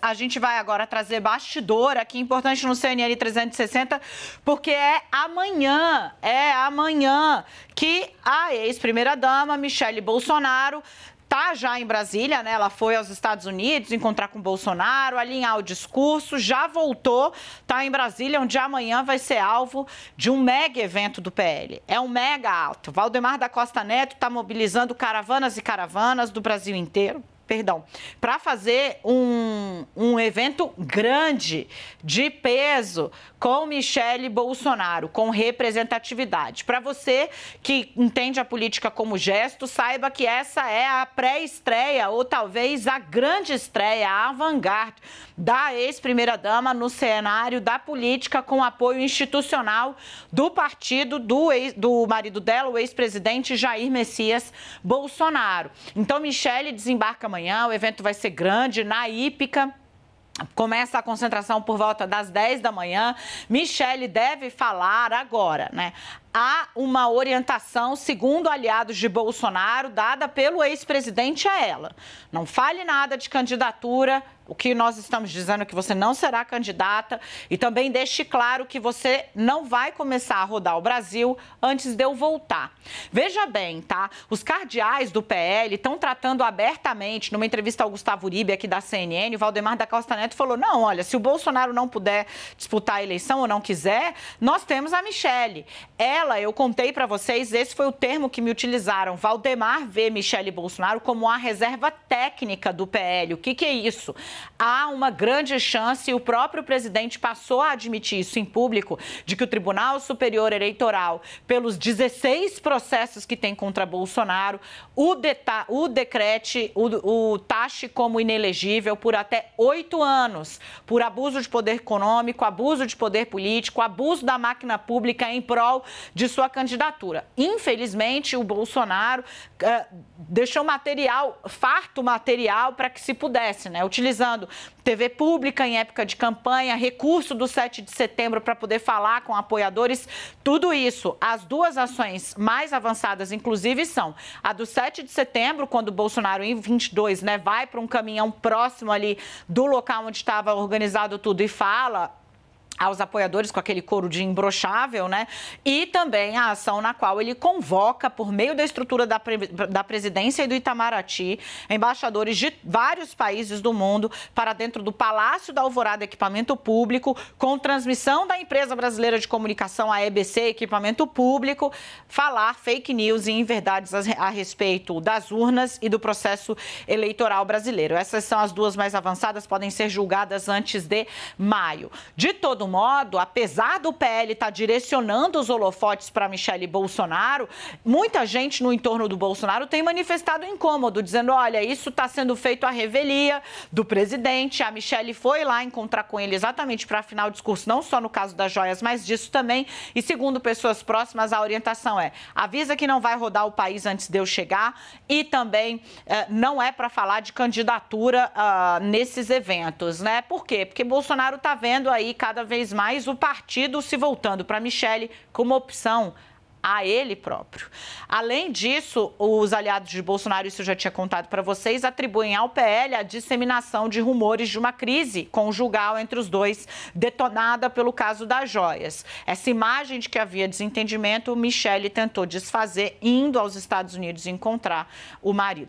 A gente vai agora trazer bastidor aqui, importante no CNN 360, porque é amanhã, é amanhã que a ex-primeira-dama Michele Bolsonaro tá já em Brasília, né? Ela foi aos Estados Unidos encontrar com Bolsonaro, alinhar o discurso, já voltou, tá em Brasília, onde amanhã vai ser alvo de um mega evento do PL. É um mega alto. Valdemar da Costa Neto está mobilizando caravanas e caravanas do Brasil inteiro perdão, para fazer um, um evento grande, de peso, com Michele Bolsonaro, com representatividade. Para você que entende a política como gesto, saiba que essa é a pré-estreia, ou talvez a grande estreia, a vanguarda da ex-primeira-dama no cenário da política, com apoio institucional do partido do, ex, do marido dela, o ex-presidente Jair Messias Bolsonaro. Então, Michele desembarca amanhã o evento vai ser grande na Ípica. Começa a concentração por volta das 10 da manhã. Michele deve falar agora, né? há uma orientação, segundo aliados de Bolsonaro, dada pelo ex-presidente a ela. Não fale nada de candidatura, o que nós estamos dizendo é que você não será candidata e também deixe claro que você não vai começar a rodar o Brasil antes de eu voltar. Veja bem, tá? Os cardeais do PL estão tratando abertamente, numa entrevista ao Gustavo Uribe aqui da CNN, o Valdemar da Costa Neto falou: não, olha, se o Bolsonaro não puder disputar a eleição ou não quiser, nós temos a Michele. é ela, eu contei para vocês, esse foi o termo que me utilizaram. Valdemar vê Michele Bolsonaro como a reserva técnica do PL. O que, que é isso? Há uma grande chance, e o próprio presidente passou a admitir isso em público, de que o Tribunal Superior Eleitoral, pelos 16 processos que tem contra Bolsonaro, o, deta o decrete, o, o taxe como inelegível por até oito anos, por abuso de poder econômico, abuso de poder político, abuso da máquina pública em prol de sua candidatura. Infelizmente, o Bolsonaro uh, deixou material, farto material para que se pudesse, né? Utilizando TV pública em época de campanha, recurso do 7 de setembro para poder falar com apoiadores, tudo isso. As duas ações mais avançadas, inclusive, são a do 7 de setembro, quando o Bolsonaro, em 22, né, vai para um caminhão próximo ali do local onde estava organizado tudo e fala aos apoiadores com aquele couro de imbrochável, né? E também a ação na qual ele convoca, por meio da estrutura da, da presidência e do Itamaraty, embaixadores de vários países do mundo para dentro do Palácio da Alvorada Equipamento Público, com transmissão da empresa brasileira de comunicação, a EBC Equipamento Público, falar fake news e inverdades a respeito das urnas e do processo eleitoral brasileiro. Essas são as duas mais avançadas, podem ser julgadas antes de maio. De todo modo, apesar do PL estar tá direcionando os holofotes para Michele Bolsonaro, muita gente no entorno do Bolsonaro tem manifestado incômodo, dizendo: olha, isso está sendo feito à revelia do presidente. A Michele foi lá encontrar com ele exatamente para afinar o discurso, não só no caso das joias, mas disso também. E segundo pessoas próximas, a orientação é: avisa que não vai rodar o país antes de eu chegar e também eh, não é para falar de candidatura ah, nesses eventos, né? Por quê? Porque Bolsonaro está vendo aí cada vez vez mais o partido se voltando para Michele como opção a ele próprio. Além disso, os aliados de Bolsonaro, isso eu já tinha contado para vocês, atribuem ao PL a disseminação de rumores de uma crise conjugal entre os dois, detonada pelo caso das joias. Essa imagem de que havia desentendimento, Michele tentou desfazer indo aos Estados Unidos encontrar o marido.